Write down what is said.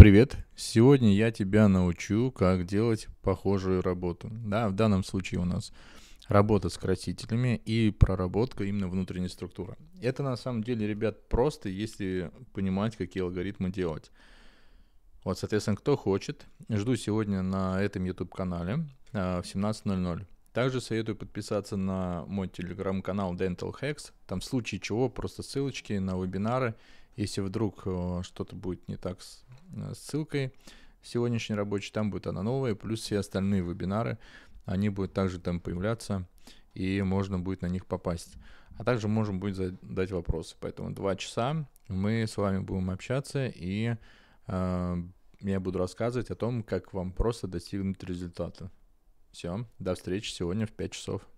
Привет! Сегодня я тебя научу, как делать похожую работу. Да, в данном случае у нас работа с красителями и проработка именно внутренней структуры. Это на самом деле, ребят, просто, если понимать, какие алгоритмы делать. Вот, соответственно, кто хочет, жду сегодня на этом YouTube-канале а, в 17.00. Также советую подписаться на мой телеграм-канал Dental Hacks. Там в случае чего просто ссылочки на вебинары. Если вдруг э, что-то будет не так с Э, ссылкой сегодняшний рабочий, там будет она новая, плюс все остальные вебинары, они будут также там появляться, и можно будет на них попасть. А также можем будет задать вопросы. Поэтому два часа мы с вами будем общаться, и э, я буду рассказывать о том, как вам просто достигнуть результата. Все, до встречи сегодня в 5 часов.